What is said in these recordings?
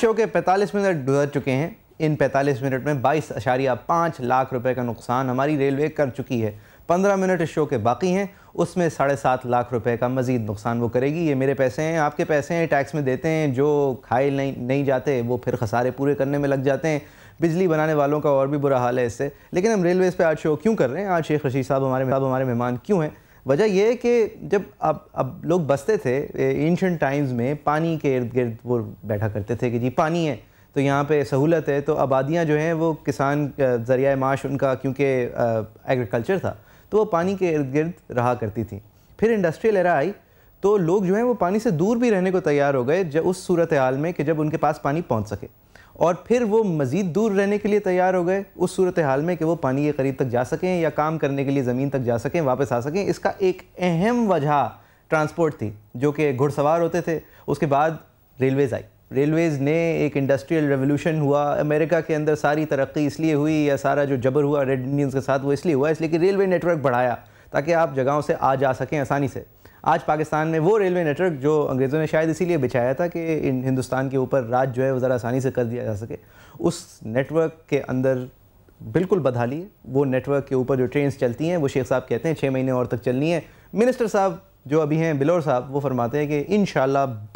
show के 45 minute गुजर चुके हैं इन 45 मिनट में बाईस अशारिया पाँच लाख रुपए का नुकसान हमारी रेलवे कर चुकी है पंद्रह मिनट इस शो के बाकी हैं उसमें साढ़े सात लाख रुपए का मजीद नुकसान वो करेगी ये मेरे पैसे हैं आपके पैसे हैं टैक्स में देते हैं जो खाए नहीं नहीं जाते वो फिर खसारे पूरे करने में लग जाते हैं बिजली बनाने वालों का और भी बुरा हाल है इससे लेकिन हम रेलवेज़ पर आज शो क्यों कर रहे हैं आज शेख रशीद साहब हमारे साहब हमारे मेहमान क्यों हैं वजह यह है कि जब अब अब लोग बसते थे एंशंट टाइम्स में पानी के इर्द गिर्द वो बैठा करते थे कि जी पानी है तो यहाँ पे सहूलत है तो आबादियाँ जो हैं वो किसान ज़रिया माश उनका क्योंकि एग्रीकल्चर था तो वो पानी के इर्द गिर्द रहा करती थी फिर इंडस्ट्रियल एरा आई तो लोग जो हैं वो पानी से दूर भी रहने को तैयार हो गए जब उस सूरत हाल में कि जब उनके पास पानी पहुँच सके और फिर वो मज़ीद दूर रहने के लिए तैयार हो गए उस सूरत हाल में कि वो पानी के करीब तक जा सकें या काम करने के लिए ज़मीन तक जा सकें वापस आ सकें इसका एक अहम वजह ट्रांसपोर्ट थी जो कि घुड़सवार होते थे उसके बाद रेलवेज़ आई रेलवेज़ ने एक इंडस्ट्रियल रेवोल्यूशन हुआ अमेरिका के अंदर सारी तरक्की इसलिए हुई या सारा जो जबर हुआ रेड इंडियंस के साथ वो इसलिए हुआ इसलिए कि रेलवे नेटवर्क बढ़ाया ताकि आप जगहों से आ जा सकें आसानी से आज पाकिस्तान में वो रेलवे नेटवर्क जो अंग्रेज़ों ने शायद इसीलिए बिछाया था कि इन हिंदुस्तान के ऊपर राज जो है वो ज़रा आसानी से कर दिया जा सके उस नेटवर्क के अंदर बिल्कुल बदहाली है वो नेटवर्क के ऊपर जो ट्रेन चलती हैं वो शेख साहब कहते हैं छः महीने और तक चलनी है मिनिस्टर साहब जो अभी हैं बिलोर साहब वो फरमाते हैं कि इन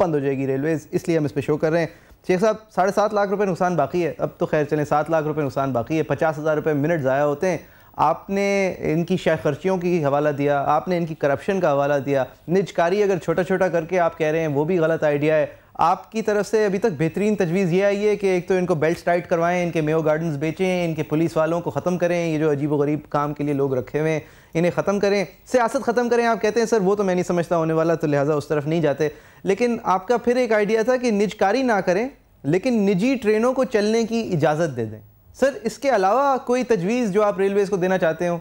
बंद हो जाएगी रेलवेज़ इसलिए हम इस पर शो कर रहे हैं शेख साहब साढ़े सात लाख रुपए नुकसान बाकी है अब तो खैर चलें सात लाख रुपए नुकसान बाकी है पचास हज़ार रुपये मिनट ज़ाया होते हैं आपने इनकी शह खर्चियों की हवाला दिया आपने इनकी करप्शन का हवाला दिया निजकारी अगर छोटा छोटा करके आप कह रहे हैं वो भी गलत आइडिया है आपकी तरफ से अभी तक बेहतरीन तजवीज़ ये आई है कि एक तो इनको बेल्ट टाइट करवाएं इनके मेो गार्डन्स बेचें इनके पुलिस वालों को ख़त्म करें ये जो अजीब गरीब काम के लिए लोग रखे हुए हैं इन्हें ख़त्म करें सियासत ख़त्म करें आप कहते हैं सर वो तो मैं नहीं समझता होने वाला तो लिहाजा उस तरफ नहीं जाते लेकिन आपका फिर एक आइडिया था कि निजकारी ना करें लेकिन निजी ट्रेनों को चलने की इजाज़त दे दें सर इसके अलावा कोई तजवीज़ जो आप रेलवेज़ को देना चाहते हो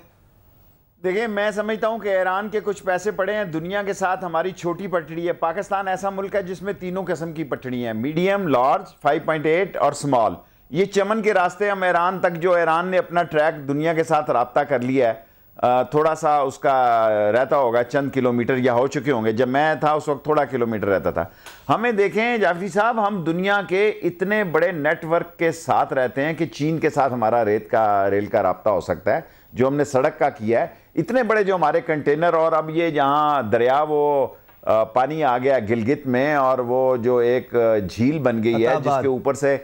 देखिए मैं समझता हूँ कि ईरान के कुछ पैसे पड़े हैं दुनिया के साथ हमारी छोटी पटड़ी है पाकिस्तान ऐसा मुल्क है जिसमें तीनों किस्म की पटड़ी हैं मीडियम लार्ज 5.8 और स्मॉल ये चमन के रास्ते हम ईरान तक जो ईरान ने अपना ट्रैक दुनिया के साथ रबता कर लिया है थोड़ा सा उसका रहता होगा चंद किलोमीटर या हो चुके होंगे जब मैं था उस वक्त थोड़ा किलोमीटर रहता था हमें देखें जाफरी साहब हम दुनिया के इतने बड़े नेटवर्क के साथ रहते हैं कि चीन के साथ हमारा रेत का रेल का रबता हो सकता है जो हमने सड़क का किया है इतने बड़े जो हमारे कंटेनर और अब ये जहाँ दरिया वो पानी आ गया गिलगित में और वो जो एक झील बन गई है जिसके ऊपर से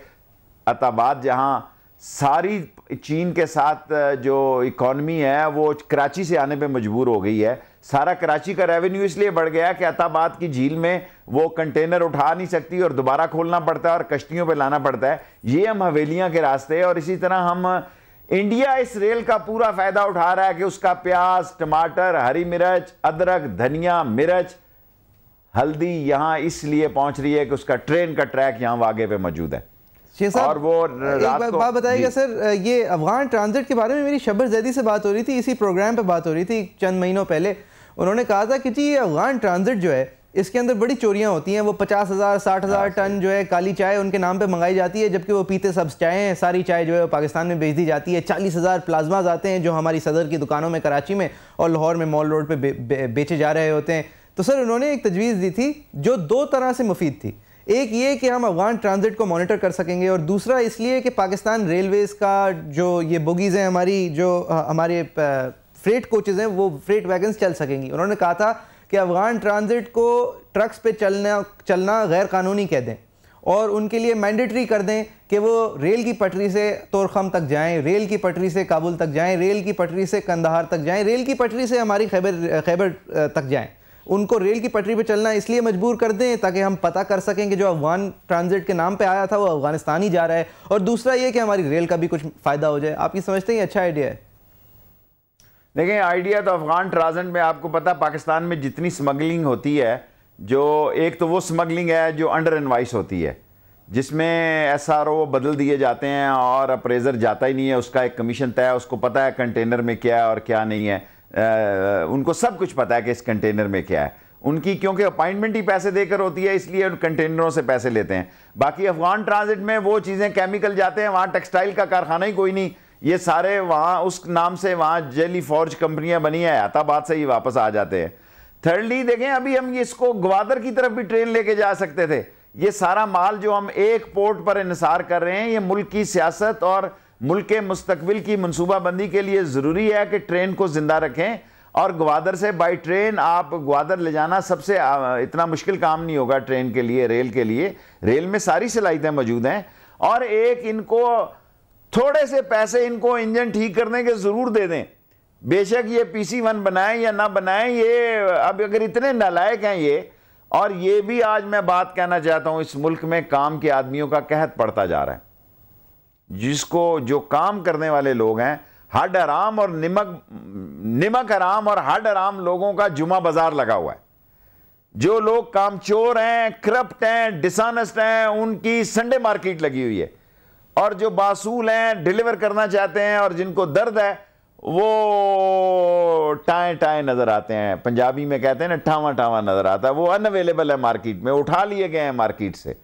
अताबाद जहाँ सारी चीन के साथ जो इकॉनमी है वो कराची से आने पे मजबूर हो गई है सारा कराची का रेवेन्यू इसलिए बढ़ गया कि अताबाद की झील में वो कंटेनर उठा नहीं सकती और दोबारा खोलना पड़ता है और कश्तियों पे लाना पड़ता है ये हम हवेलियाँ के रास्ते और इसी तरह हम इंडिया इस रेल का पूरा फ़ायदा उठा रहा है कि उसका प्याज टमाटर हरी मिर्च अदरक धनिया मिर्च हल्दी यहाँ इसलिए पहुँच रही है कि उसका ट्रेन का ट्रैक यहाँ वागे पर मौजूद है और वो बात बताएगा सर ये अफगान ट्रांजिट के बारे में मेरी शबर जैदी से बात हो रही थी इसी प्रोग्राम पे बात हो रही थी चंद महीनों पहले उन्होंने कहा था कि जी ये अफगान ट्रांजिट जो है इसके अंदर बड़ी चोरियां होती हैं वो पचास हज़ार साठ हज़ार हाँ, टन जो है काली चाय उनके नाम पे मंगाई जाती है जबकि वो पीते सब चाय हैं सारी चाय जो है वो पाकिस्तान में बेच दी जाती है चालीस हज़ार प्लाज्माज आते हैं जो हमारी सदर की दुकानों में कराची में और लाहौर में मॉल रोड पर बे, बे, बेचे जा रहे होते हैं तो सर उन्होंने एक तजवीज़ दी थी जो दो तरह से मुफीद थी एक ये कि हम अफगान ट्रांजिट को मॉनिटर कर सकेंगे और दूसरा इसलिए कि पाकिस्तान रेलवेज़ का जो ये बोगीज़ हैं हमारी जो हमारे फ्रेट कोचेज़ हैं वो फ्रेट वैगन्स चल सकेंगी उन्होंने कहा था कि अफगान ट्रांजिट को ट्रक्स पे चलना चलना गैर कानूनी कह दें और उनके लिए मैंडेटरी कर दें कि वो रेल की पटरी से तोरखम तक जाएं रेल की पटरी से काबुल तक जाएं रेल की पटरी से कंदहार तक जाएं रेल की पटरी से हमारी खैबर खैबर तक जाएं उनको रेल की पटरी पर चलना इसलिए मजबूर कर दें ताकि हम पता कर सकें कि जो अफगान ट्रांजिट के नाम पे आया था वो अफगानिस्तान ही जा रहा है और दूसरा ये कि हमारी रेल का भी कुछ फ़ायदा हो जाए आप ये समझते हैं अच्छा आइडिया है देखिए आइडिया तो अफगान ट्रांजिट में आपको पता पाकिस्तान में जितनी स्मगलिंग होती है जो एक तो वो स्मगलिंग है जो अंडर इन्वाइस होती है जिसमें एस आर ओ बदल दिए जाते हैं और अप्रेज़र जाता ही नहीं है उसका एक कमीशन तय है उसको पता है कंटेनर में क्या है और क्या नहीं है उनको सब कुछ पता है कि इस कंटेनर में क्या है उनकी क्योंकि अपॉइंटमेंट ही पैसे देकर होती है इसलिए उन कंटेनरों से पैसे लेते हैं बाकी अफगान ट्रांजिट में वो चीज़ें केमिकल जाते हैं वहाँ टेक्सटाइल का कारखाना ही कोई नहीं ये सारे वहाँ उस नाम से वहाँ जेली फॉर्ज कंपनियाँ बनी है आताबाद से ही वापस आ जाते हैं थर्डली देखें अभी हम इसको ग्वादर की तरफ भी ट्रेन लेके जा सकते थे ये सारा माल जो हम एक पोर्ट पर इंसार कर रहे हैं ये मुल्क की सियासत और मुल्क के मुस्तबिल की मनसूबाबंदी के लिए ज़रूरी है कि ट्रेन को ज़िंदा रखें और ग्वादर से बाई ट्रेन आप ग्वादर ले जाना सबसे इतना मुश्किल काम नहीं होगा ट्रेन के लिए रेल के लिए रेल में सारी सलाहितें मौजूद हैं और एक इनको थोड़े से पैसे इनको इंजन ठीक करने के ज़रूर दे दें बेशक ये पी सी वन बनाएं या ना बनाएं ये अब अगर इतने नालायक हैं ये और ये भी आज मैं बात कहना चाहता हूँ इस मुल्क में काम के आदमियों का कहत पड़ता जा रहा है जिसको जो काम करने वाले लोग हैं हड आराम और निमक निमक आराम और हड आराम लोगों का जुमा बाजार लगा हुआ है जो लोग कामचोर हैं करप्ट हैं डिसनेस्ट हैं उनकी संडे मार्केट लगी हुई है और जो बासूल हैं डिलीवर करना चाहते हैं और जिनको दर्द है वो टाए टाए नज़र आते हैं पंजाबी में कहते हैं ना ठावा ठावा नज़र आता है वो अनअवेलेबल है मार्केट में उठा लिए गए हैं मार्केट से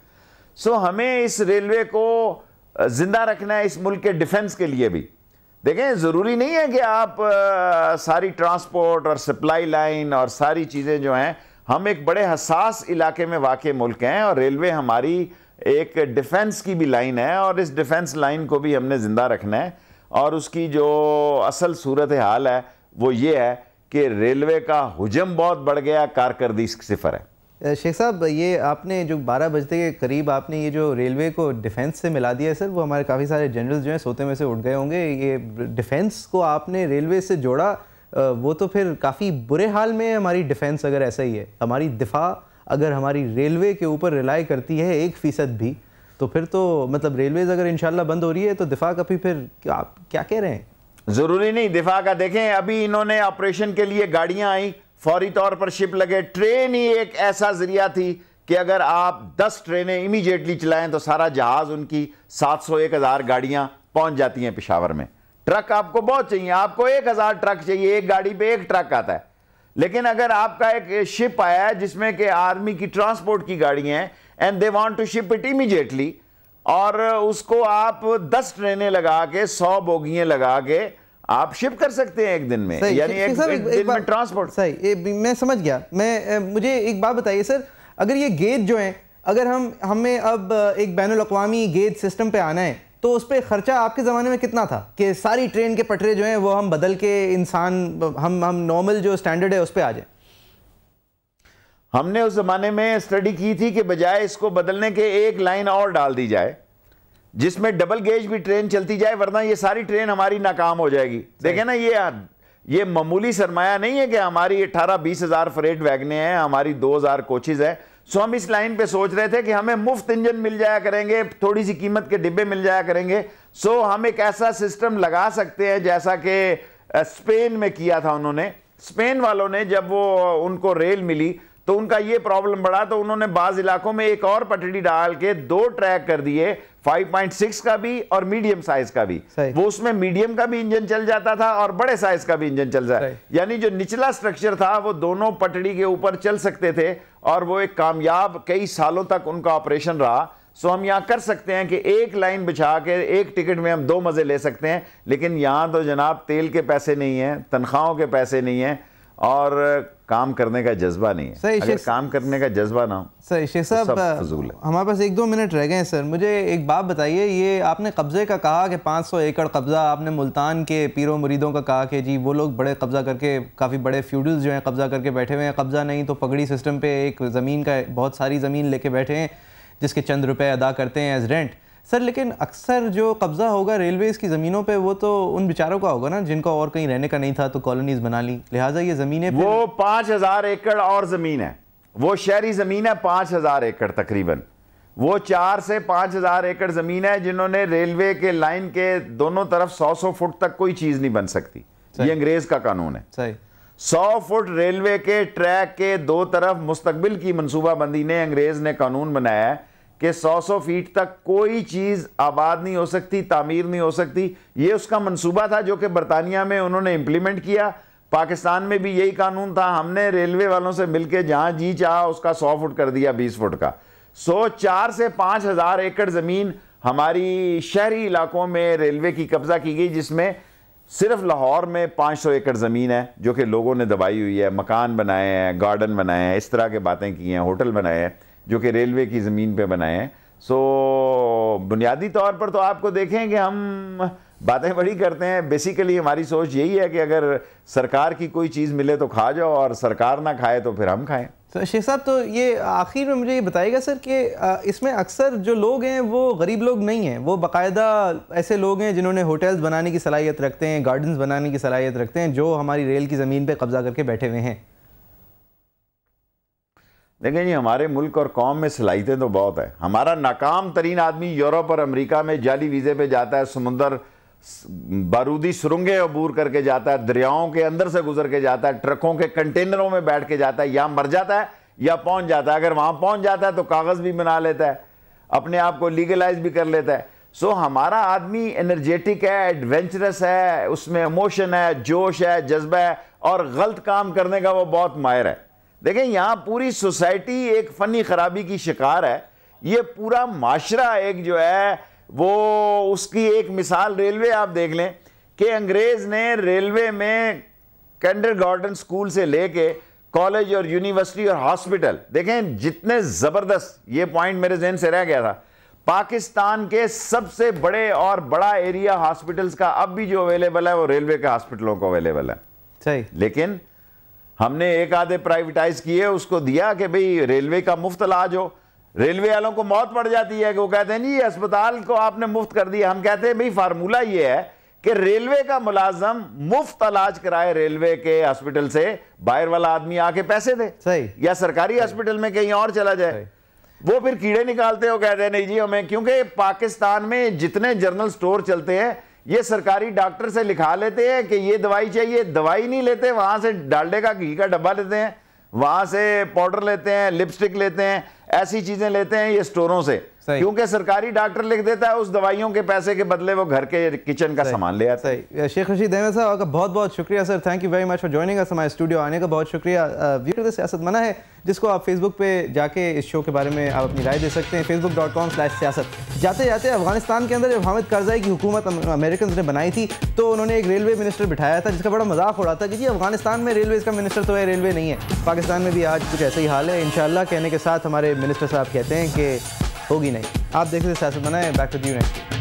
सो हमें इस रेलवे को जिंदा रखना है इस मुल्क के डिफेंस के लिए भी देखें ज़रूरी नहीं है कि आप आ, सारी ट्रांसपोर्ट और सप्लाई लाइन और सारी चीज़ें जो हैं हम एक बड़े हसास इलाके में वाक़ मुल्क हैं और रेलवे हमारी एक डिफेंस की भी लाइन है और इस डिफेंस लाइन को भी हमने ज़िंदा रखना है और उसकी जो असल सूरत हाल है वो ये है कि रेलवे का हजम बहुत बढ़ गया कारकर्दी सिफर है शेख साहब ये आपने जो 12 बजते के करीब आपने ये जो रेलवे को डिफेंस से मिला दिया है सर वो हमारे काफ़ी सारे जनरल्स जो हैं सोते में से उठ गए होंगे ये डिफेंस को आपने रेलवे से जोड़ा वो तो फिर काफ़ी बुरे हाल में हमारी डिफेंस अगर ऐसा ही है हमारी दिफा अगर हमारी रेलवे के ऊपर रिलाई करती है एक फ़ीसद भी तो फिर तो मतलब रेलवेज़ अगर इन बंद हो रही है तो दिफा का भी फिर आप क्या कह रहे हैं ज़रूरी नहीं दिफा का देखें अभी इन्होंने ऑपरेशन के लिए गाड़ियाँ आई फौरी तौर पर शिप लगे ट्रेन ही एक ऐसा जरिया थी कि अगर आप 10 ट्रेनें इमीजिएटली चलाएं तो सारा जहाज़ उनकी सौ एक हज़ार गाड़ियां पहुंच जाती हैं पिशावर में ट्रक आपको बहुत चाहिए आपको एक हज़ार ट्रक चाहिए एक गाड़ी पे एक ट्रक आता है लेकिन अगर आपका एक शिप आया है जिसमें कि आर्मी की ट्रांसपोर्ट की गाड़ियाँ हैं and they want to ship it immediately और उसको आप दस ट्रेनें लगा के सौ बोगियां लगा के आप शिप कर सकते हैं एक दिन में यानी एक, एक, एक, दिन में ट्रांसपोर्ट सही मैं समझ गया मैं मुझे एक बात बताइए सर अगर ये गेज जो है अगर हम हमें अब एक बैन अवी गेज सिस्टम पे आना है तो उस पर खर्चा आपके ज़माने में कितना था कि सारी ट्रेन के पटरे जो हैं वो हम बदल के इंसान हम हम नॉर्मल जो स्टैंडर्ड है उस पर आ जाए हमने उस ज़माने में स्टडी की थी कि बजाय इसको बदलने के एक लाइन और डाल दी जाए जिसमें डबल गेज भी ट्रेन चलती जाए वरना ये सारी ट्रेन हमारी नाकाम हो जाएगी देखे ना ये यार ये मामूली सरमाया नहीं है कि हमारी अठारह बीस हज़ार फ्रेट वैगने हैं हमारी दो हज़ार कोचेज़ हैं सो हम इस लाइन पे सोच रहे थे कि हमें मुफ्त इंजन मिल जाया करेंगे थोड़ी सी कीमत के डिब्बे मिल जाया करेंगे सो हम एक ऐसा सिस्टम लगा सकते हैं जैसा कि स्पेन में किया था उन्होंने स्पेन वालों ने जब वो उनको रेल मिली तो उनका ये प्रॉब्लम बढ़ा तो उन्होंने बाज इलाकों में एक और पटड़ी डाल के दो ट्रैक कर दिए 5.6 का भी और मीडियम साइज का भी वो उसमें मीडियम का भी इंजन चल जाता था और बड़े साइज का भी इंजन चल जाए यानी जो निचला स्ट्रक्चर था वो दोनों पटड़ी के ऊपर चल सकते थे और वो एक कामयाब कई सालों तक उनका ऑपरेशन रहा सो हम यहाँ कर सकते हैं कि एक लाइन बिछा के एक टिकट में हम दो मज़े ले सकते हैं लेकिन यहाँ तो जनाब तेल के पैसे नहीं हैं तनख्वाहों के पैसे नहीं हैं और काम करने का जज्बा नहीं है सही अगर काम करने का जज्बा ना हो सही शेख साहब फजूल है हमारे पास एक दो मिनट रह गए सर मुझे एक बात बताइए ये आपने कब्ज़े का कहा कि 500 एकड़ कब्ज़ा आपने मुल्तान के पीरों मुरीदों का कहा कि जी वो लोग बड़े कब्ज़ा करके काफ़ी बड़े फ्यूडल्स जो हैं कब्ज़ा करके बैठे हुए हैं कब्ज़ा नहीं तो पगड़ी सिस्टम पर एक ज़मीन का बहुत सारी ज़मीन लेके बैठे हैं जिसके चंद रुपये अदा करते हैं एज रेंट सर लेकिन अक्सर जो कब्ज़ा होगा रेलवेज़ की ज़मीनों पे वो तो उन बेचारों का होगा ना जिनका और कहीं रहने का नहीं था तो कॉलोनीज बना ली लिहाजा ये ज़मीनें वो पाँच हज़ार एकड़ और ज़मीन है वो शहरी ज़मीन है पाँच हज़ार एकड़ तकरीबन वो चार से पाँच हज़ार एकड़ ज़मीन है जिन्होंने रेलवे के लाइन के दोनों तरफ सौ सौ फुट तक कोई चीज़ नहीं बन सकती ये अंग्रेज़ का कानून है सही सौ फुट रेलवे के ट्रैक के दो तरफ मुस्तबिल की मनसूबाबंदी ने अंग्रेज़ ने कानून बनाया है कि 100 सौ फीट तक कोई चीज़ आबाद नहीं हो सकती तामीर नहीं हो सकती ये उसका मंसूबा था जो कि बरतानिया में उन्होंने इम्प्लीमेंट किया पाकिस्तान में भी यही कानून था हमने रेलवे वालों से मिलके जहाँ जी चाह उसका सौ फुट कर दिया बीस फुट का सो चार से पाँच हज़ार एकड़ ज़मीन हमारी शहरी इलाकों में रेलवे की कब्ज़ा की गई जिसमें सिर्फ लाहौर में 500 एकड़ ज़मीन है जो कि लोगों ने दबाई हुई है मकान बनाए हैं गार्डन बनाए हैं इस तरह के बातें की हैं होटल बनाए हैं जो कि रेलवे की ज़मीन पे बनाए हैं सो बुनियादी तौर पर तो आपको देखें कि हम बातें बड़ी करते हैं बेसिकली हमारी सोच यही है कि अगर सरकार की कोई चीज़ मिले तो खा जाओ और सरकार ना खाए तो फिर हम खाएं तो शेख साहब तो ये आखिर में मुझे ये बताएगा सर कि इसमें अक्सर जो लोग हैं वो गरीब लोग नहीं हैं वो बाकायदा ऐसे लोग हैं जिन्होंने होटल्स बनाने की सलाहियत रखते हैं गार्डन्स बनाने की सलाहियत रखते हैं जो हमारी रेल की ज़मीन पर कब्ज़ा करके बैठे हुए हैं देखें जी हमारे मुल्क और कौम में सलाहितें तो बहुत हैं हमारा नाकाम तरीन आदमी यूरोप और अमेरिका में जाली वीज़े पे जाता है समुंदर बारूदी सुरंगे अबूर करके जाता है दरियाओं के अंदर से गुजर के जाता है ट्रकों के कंटेनरों में बैठ के जाता है या मर जाता है या पहुंच जाता है अगर वहां पहुंच जाता है तो कागज़ भी बना लेता है अपने आप को लीगलाइज भी कर लेता है सो हमारा आदमी एनर्जेटिक है एडवेंचरस है उसमें इमोशन है जोश है जज्बा है और गलत काम करने का वो बहुत माहिर है देखें यहाँ पूरी सोसाइटी एक फनी खराबी की शिकार है ये पूरा माशरा एक जो है वो उसकी एक मिसाल रेलवे आप देख लें कि अंग्रेज़ ने रेलवे में कैंडर गार्डन स्कूल से लेके कॉलेज और यूनिवर्सिटी और हॉस्पिटल देखें जितने ज़बरदस्त ये पॉइंट मेरे जहन से रह गया था पाकिस्तान के सबसे बड़े और बड़ा एरिया हॉस्पिटल्स का अब भी जो अवेलेबल है वो रेलवे के हॉस्पिटलों को अवेलेबल है सही लेकिन हमने एक आधे प्राइवेटाइज किए उसको दिया कि भाई रेलवे का मुफ्त इलाज हो रेलवे वालों को मौत पड़ जाती है कि वो कहते हैं जी अस्पताल को आपने मुफ्त कर दिया हम कहते हैं भाई फार्मूला ये है कि रेलवे का मुलाजम मुफ्त इलाज कराए रेलवे के हॉस्पिटल से बाहर वाला आदमी आके पैसे दे सही या सरकारी हॉस्पिटल में कहीं और चला जाए वो फिर कीड़े निकालते हो कहते हैं नहीं जी हमें क्योंकि पाकिस्तान में जितने जर्नल स्टोर चलते हैं ये सरकारी डॉक्टर से लिखा लेते हैं कि ये दवाई चाहिए दवाई नहीं लेते वहाँ से डालडे का घी का डब्बा लेते हैं वहाँ से पाउडर लेते हैं लिपस्टिक लेते हैं ऐसी चीज़ें लेते हैं ये स्टोरों से क्योंकि सरकारी डॉक्टर लिख देता है उस दवाइयों के पैसे के बदले वो घर के किचन का सामान ले आता है शेख रशीद अहमद साहब आपका बहुत बहुत शुक्रिया sir thank you very much for joining us हमारे स्टूडियो आने का बहुत शुक्रिया व्यू uh, सियासत मना है जिसको आप फेसबुक पे जाके इस शो के बारे में आप अपनी राय दे सकते हैं फेसबुक डॉट कॉम स्लैश सियासत जाते जाते अफगानिस्तान के अंदर जब हामिद करजाई की हुकूमत अमेरिकन ने बनाई थी तो उन्होंने एक रेलवे मिनिस्टर बिठाया था जिसका बड़ा मजाक हो रहा था कि जी अफगानिस्तान में रेलवे का मिनिस्टर तो है रेलवे नहीं है पाकिस्तान में भी आज कुछ ऐसा ही हाल है इनशाला कहने के साथ हमारे मिनिस्टर साहब कहते हैं कि होगी नहीं आप देख रहे सियासत बनाए बैक टू दू नेक्स्ट